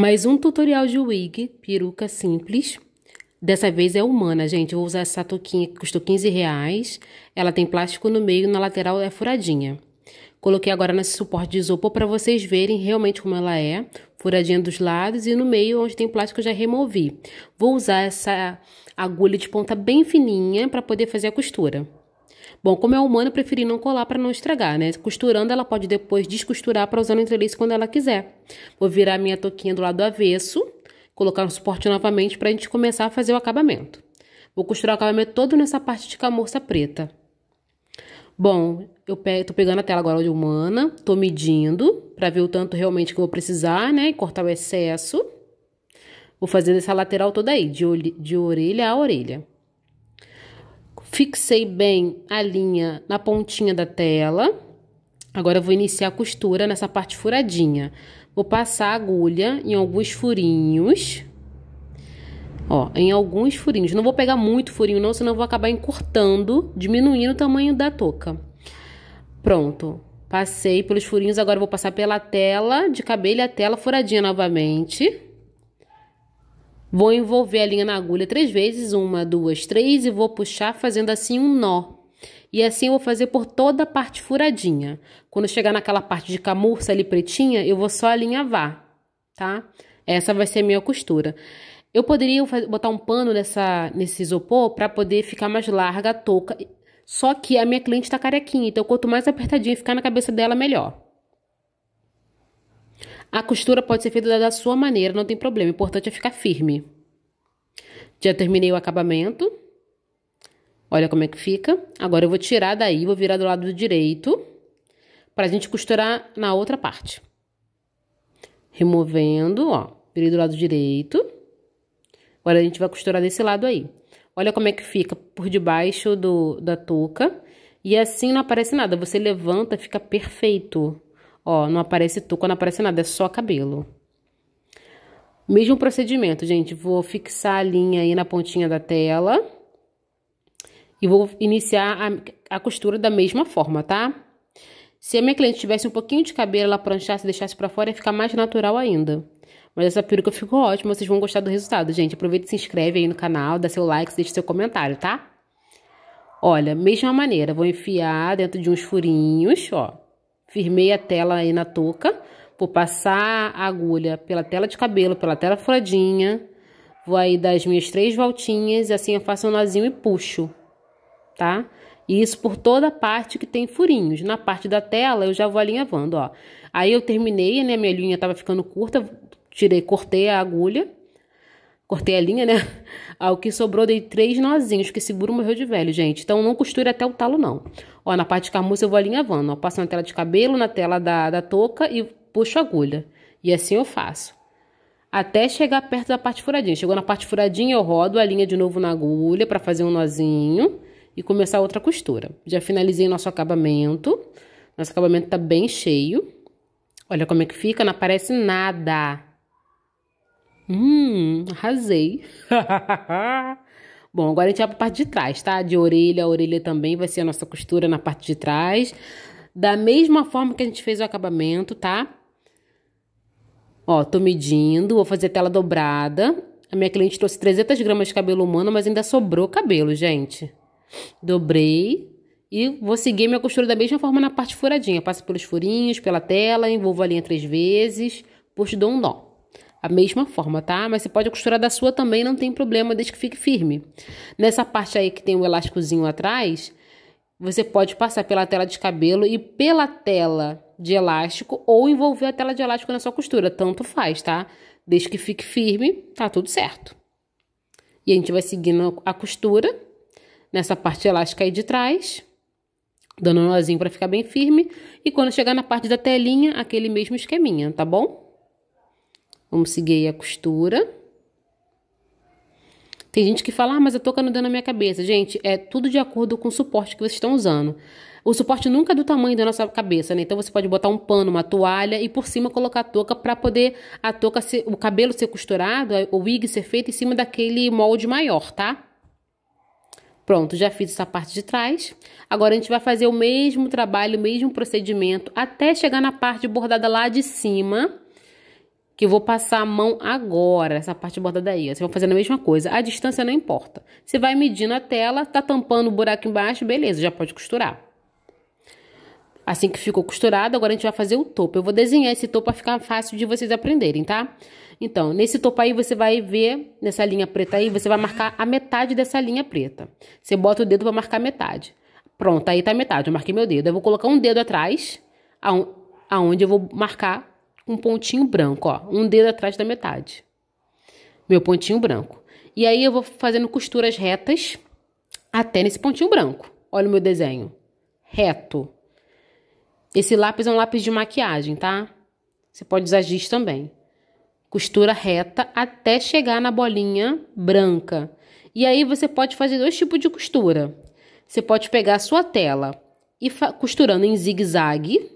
Mais um tutorial de wig, peruca simples. Dessa vez é humana, gente. Eu vou usar essa touquinha que custou 15 reais. Ela tem plástico no meio, na lateral é furadinha. Coloquei agora nesse suporte de isopor para vocês verem realmente como ela é. Furadinha dos lados e no meio, onde tem plástico, eu já removi. Vou usar essa agulha de ponta bem fininha para poder fazer a costura. Bom, como é humano, eu preferi não colar para não estragar, né? Costurando, ela pode depois descosturar para usar no entrelace quando ela quiser. Vou virar minha toquinha do lado avesso, colocar no suporte novamente para a gente começar a fazer o acabamento. Vou costurar o acabamento todo nessa parte de camurça preta. Bom, eu pe tô pegando a tela agora de humana, tô medindo para ver o tanto realmente que eu vou precisar, né? E cortar o excesso. Vou fazer essa lateral toda aí, de, de orelha a orelha. Fixei bem a linha na pontinha da tela. Agora eu vou iniciar a costura nessa parte furadinha. Vou passar a agulha em alguns furinhos. Ó, em alguns furinhos. Não vou pegar muito furinho não, senão eu vou acabar encurtando, diminuindo o tamanho da touca. Pronto. Passei pelos furinhos, agora vou passar pela tela, de cabelo e a tela furadinha novamente. Vou envolver a linha na agulha três vezes, uma, duas, três, e vou puxar fazendo assim um nó. E assim eu vou fazer por toda a parte furadinha. Quando chegar naquela parte de camurça ali pretinha, eu vou só alinhavar, tá? Essa vai ser a minha costura. Eu poderia botar um pano nessa, nesse isopor para poder ficar mais larga a touca. Só que a minha cliente está carequinha, então quanto mais apertadinha ficar na cabeça dela, melhor. A costura pode ser feita da sua maneira, não tem problema. O importante é ficar firme. Já terminei o acabamento. Olha como é que fica. Agora eu vou tirar daí, vou virar do lado direito. Pra gente costurar na outra parte. Removendo, ó. Virei do lado direito. Agora a gente vai costurar desse lado aí. Olha como é que fica por debaixo do, da touca. E assim não aparece nada. Você levanta, fica perfeito. Ó, não aparece tuco, não aparece nada, é só cabelo. Mesmo procedimento, gente. Vou fixar a linha aí na pontinha da tela. E vou iniciar a, a costura da mesma forma, tá? Se a minha cliente tivesse um pouquinho de cabelo, ela pranchasse e deixasse para fora, ia ficar mais natural ainda. Mas essa peruca ficou ótima, vocês vão gostar do resultado, gente. Aproveita e se inscreve aí no canal, dá seu like, deixa seu comentário, tá? Olha, mesma maneira, vou enfiar dentro de uns furinhos, ó. Firmei a tela aí na touca. Vou passar a agulha pela tela de cabelo, pela tela furadinha. Vou aí dar as minhas três voltinhas, e assim eu faço um nozinho e puxo, tá? E isso por toda a parte que tem furinhos. Na parte da tela eu já vou alinhavando, ó. Aí eu terminei, né? Minha linha tava ficando curta, tirei, cortei a agulha cortei a linha, né? Ao que sobrou, dei três nozinhos, que seguro morreu de velho, gente. Então, não costure até o talo, não. Ó, na parte de camurça eu vou alinhavando, ó. Passo na tela de cabelo, na tela da, da touca e puxo a agulha. E assim eu faço. Até chegar perto da parte furadinha. Chegou na parte furadinha, eu rodo a linha de novo na agulha para fazer um nozinho e começar outra costura. Já finalizei nosso acabamento. Nosso acabamento tá bem cheio. Olha como é que fica, não aparece nada. Hum, arrasei. Bom, agora a gente vai para a parte de trás, tá? De orelha a orelha também vai ser a nossa costura na parte de trás. Da mesma forma que a gente fez o acabamento, tá? Ó, tô medindo, vou fazer tela dobrada. A minha cliente trouxe 300 gramas de cabelo humano, mas ainda sobrou cabelo, gente. Dobrei e vou seguir minha costura da mesma forma na parte furadinha. Passo pelos furinhos, pela tela, envolvo a linha três vezes, puxo, dou um nó a mesma forma, tá? Mas você pode costurar da sua também, não tem problema, desde que fique firme. Nessa parte aí que tem o elásticozinho atrás, você pode passar pela tela de cabelo e pela tela de elástico ou envolver a tela de elástico na sua costura, tanto faz, tá? Desde que fique firme, tá tudo certo. E a gente vai seguindo a costura nessa parte elástica aí de trás, dando um nozinho para ficar bem firme, e quando chegar na parte da telinha, aquele mesmo esqueminha, tá bom? Vamos seguir a costura. Tem gente que fala, ah, mas toca não deu na minha cabeça. Gente, é tudo de acordo com o suporte que vocês estão usando. O suporte nunca é do tamanho da nossa cabeça, né? Então você pode botar um pano, uma toalha e por cima colocar a touca para poder a touca ser, o cabelo ser costurado, o wig ser feito em cima daquele molde maior, tá? Pronto, já fiz essa parte de trás. Agora a gente vai fazer o mesmo trabalho, o mesmo procedimento até chegar na parte bordada lá de cima que eu vou passar a mão agora, essa parte bordada aí. Você vai fazendo a mesma coisa. A distância não importa. Você vai medindo a tela, tá tampando o buraco embaixo, beleza, já pode costurar. Assim que ficou costurado, agora a gente vai fazer o topo. Eu vou desenhar esse topo para ficar fácil de vocês aprenderem, tá? Então, nesse topo aí, você vai ver, nessa linha preta aí, você vai marcar a metade dessa linha preta. Você bota o dedo para marcar a metade. Pronto, aí tá a metade, eu marquei meu dedo. Eu vou colocar um dedo atrás, aonde eu vou marcar um pontinho branco, ó, um dedo atrás da metade. Meu pontinho branco. E aí eu vou fazendo costuras retas até nesse pontinho branco. Olha o meu desenho. Reto. Esse lápis é um lápis de maquiagem, tá? Você pode usar giz também. Costura reta até chegar na bolinha branca. E aí você pode fazer dois tipos de costura. Você pode pegar a sua tela e costurando em zigue-zague,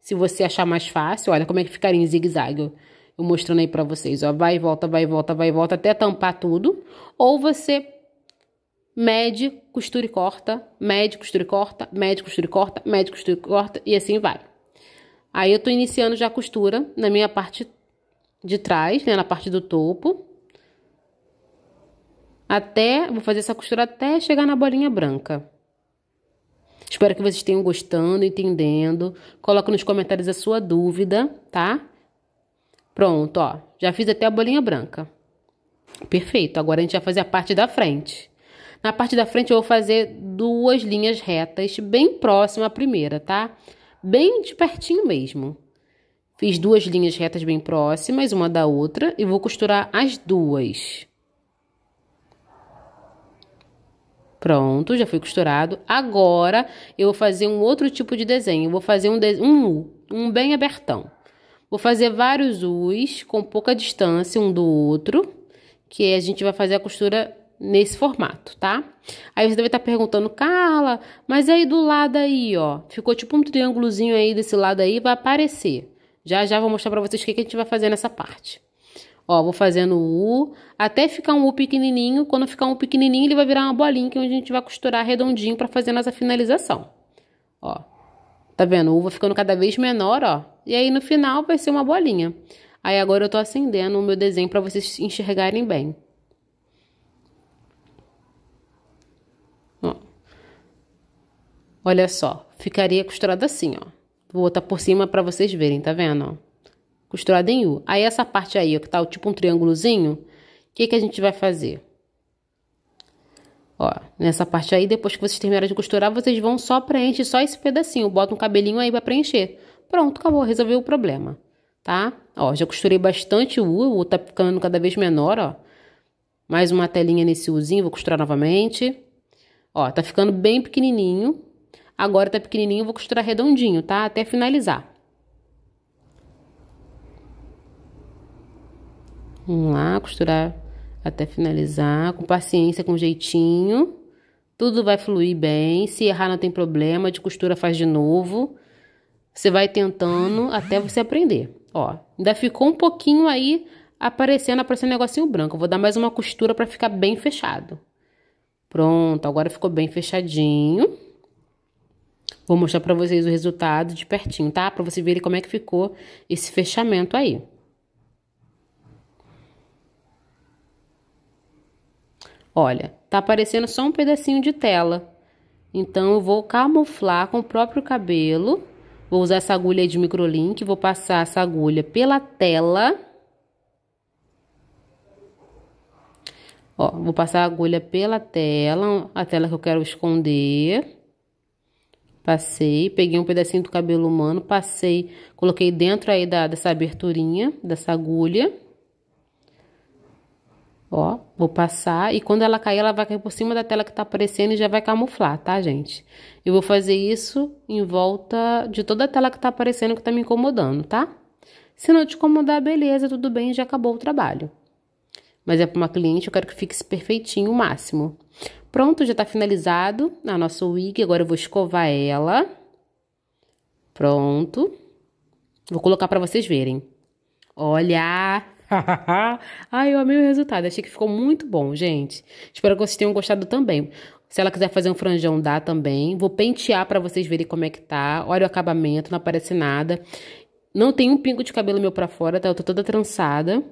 se você achar mais fácil, olha como é que ficaria em zigue-zague. Eu, mostrando aí pra vocês, ó. Vai e volta, vai e volta, vai e volta, até tampar tudo. Ou você mede, costura e corta, mede, costura e corta, mede, costura e corta, mede, costura e corta, e assim vai. Aí eu tô iniciando já a costura na minha parte de trás, né, na parte do topo. Até, vou fazer essa costura até chegar na bolinha branca. Espero que vocês tenham gostando, entendendo. Coloca nos comentários a sua dúvida, tá? Pronto, ó. Já fiz até a bolinha branca. Perfeito. Agora a gente vai fazer a parte da frente. Na parte da frente eu vou fazer duas linhas retas bem próxima à primeira, tá? Bem de pertinho mesmo. Fiz duas linhas retas bem próximas, uma da outra, e vou costurar as duas. Pronto, já foi costurado. Agora eu vou fazer um outro tipo de desenho. Eu vou fazer um, de... um U, um bem abertão. Vou fazer vários U's com pouca distância um do outro, que a gente vai fazer a costura nesse formato, tá? Aí você deve estar tá perguntando, Carla, mas aí do lado aí, ó, ficou tipo um triângulozinho aí desse lado aí, vai aparecer. Já já vou mostrar para vocês o que a gente vai fazer nessa parte. Ó, vou fazendo o U até ficar um U pequenininho. Quando ficar um pequenininho, ele vai virar uma bolinha que é onde a gente vai costurar redondinho para fazer nossa finalização. Ó, tá vendo? O U vai ficando cada vez menor, ó. E aí no final vai ser uma bolinha. Aí agora eu tô acendendo o meu desenho para vocês enxergarem bem. Ó. Olha só, ficaria costurado assim, ó. Vou botar por cima para vocês verem, tá vendo? costurada em U. Aí essa parte aí, ó, que tá tipo um triângulozinho, o que que a gente vai fazer? Ó, nessa parte aí, depois que vocês terminaram de costurar, vocês vão só preencher só esse pedacinho, bota um cabelinho aí para preencher. Pronto, acabou, resolveu o problema, tá? Ó, já costurei bastante o U, o U tá ficando cada vez menor, ó. Mais uma telinha nesse Uzinho, vou costurar novamente. Ó, tá ficando bem pequenininho. Agora tá pequenininho, vou costurar redondinho, tá? Até finalizar. Vamos lá, costurar até finalizar, com paciência, com jeitinho. Tudo vai fluir bem. Se errar, não tem problema. De costura, faz de novo. Você vai tentando até você aprender. Ó, ainda ficou um pouquinho aí aparecendo, aparecendo um negocinho branco. Eu vou dar mais uma costura para ficar bem fechado. Pronto, agora ficou bem fechadinho. Vou mostrar para vocês o resultado de pertinho, tá? Para vocês verem como é que ficou esse fechamento aí. Olha, tá aparecendo só um pedacinho de tela. Então, eu vou camuflar com o próprio cabelo. Vou usar essa agulha de microlink, vou passar essa agulha pela tela. Ó, vou passar a agulha pela tela, a tela que eu quero esconder. Passei, peguei um pedacinho do cabelo humano, passei, coloquei dentro aí da, dessa aberturinha, dessa agulha. Ó, Vou passar e quando ela cair, ela vai cair por cima da tela que tá aparecendo e já vai camuflar, tá, gente? Eu vou fazer isso em volta de toda a tela que tá aparecendo que tá me incomodando, tá? Se não te incomodar, beleza, tudo bem, já acabou o trabalho. Mas é para uma cliente, eu quero que fique perfeitinho, o máximo. Pronto, já tá finalizado a nossa wig, agora eu vou escovar ela. Pronto. Vou colocar para vocês verem. Olha! Ai, eu amei o resultado. Achei que ficou muito bom, gente. Espero que vocês tenham gostado também. Se ela quiser fazer um franjão, dá também. Vou pentear para vocês verem como é que tá. Olha o acabamento, não aparece nada. Não tem um pingo de cabelo meu para fora, tá? Eu tô toda trançada.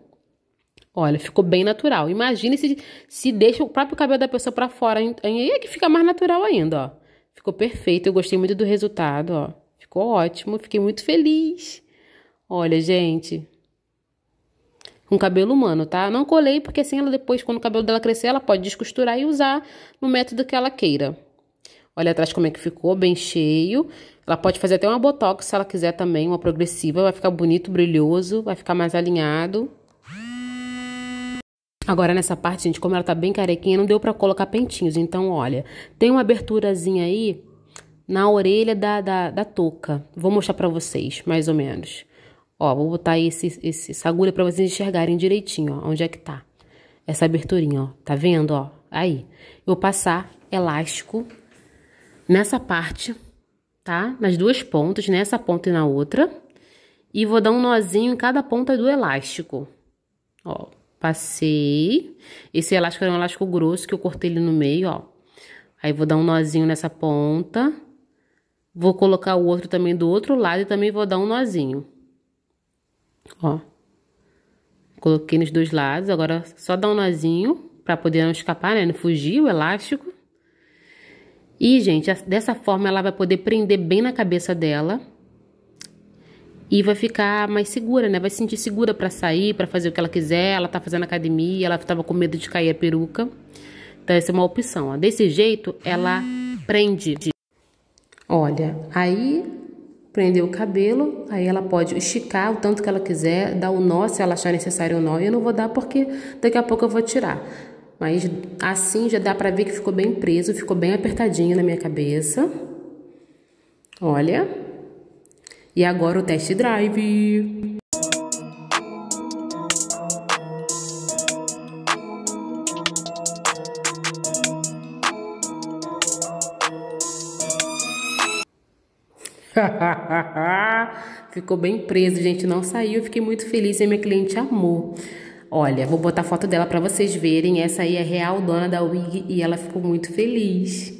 Olha, ficou bem natural. Imagine se, se deixa o próprio cabelo da pessoa para fora. Aí é que fica mais natural ainda, ó. Ficou perfeito, eu gostei muito do resultado, ó. Ficou ótimo, fiquei muito feliz. Olha, gente, um cabelo humano, tá? Não colei porque assim ela depois, quando o cabelo dela crescer, ela pode descosturar e usar no método que ela queira. Olha atrás como é que ficou, bem cheio. Ela pode fazer até uma botox se ela quiser também, uma progressiva. Vai ficar bonito, brilhoso, vai ficar mais alinhado. Agora, nessa parte, gente, como ela tá bem carequinha, não deu pra colocar pentinhos. Então, olha, tem uma aberturazinha aí na orelha da, da, da touca. Vou mostrar pra vocês, mais ou menos. Ó, vou botar esse, esse, essa agulha para vocês enxergarem direitinho, ó, onde é que tá. Essa aberturinha, ó, tá vendo, ó? Aí, eu vou passar elástico nessa parte, tá? Nas duas pontas, nessa ponta e na outra. E vou dar um nozinho em cada ponta do elástico. Ó, passei. Esse elástico é um elástico grosso que eu cortei ele no meio, ó. Aí vou dar um nozinho nessa ponta. Vou colocar o outro também do outro lado e também vou dar um nozinho. Ó. Coloquei nos dois lados, agora só dá um nozinho para poder não escapar, né? Não fugir o elástico. E, gente, dessa forma ela vai poder prender bem na cabeça dela. E vai ficar mais segura, né? Vai se sentir segura para sair, para fazer o que ela quiser. Ela tá fazendo academia, ela tava com medo de cair a peruca. Então, essa é uma opção, ó. Desse jeito, ela prende. Olha, aí prender o cabelo, aí ela pode esticar o tanto que ela quiser, dar o nó se ela achar necessário o nó. Eu não vou dar porque daqui a pouco eu vou tirar. Mas assim já dá pra ver que ficou bem preso, ficou bem apertadinho na minha cabeça. Olha. E agora o test drive. Ficou bem preso, gente, não saiu. Fiquei muito feliz e minha cliente amou. Olha, vou botar a foto dela para vocês verem. Essa aí é a real dona da wig e ela ficou muito feliz.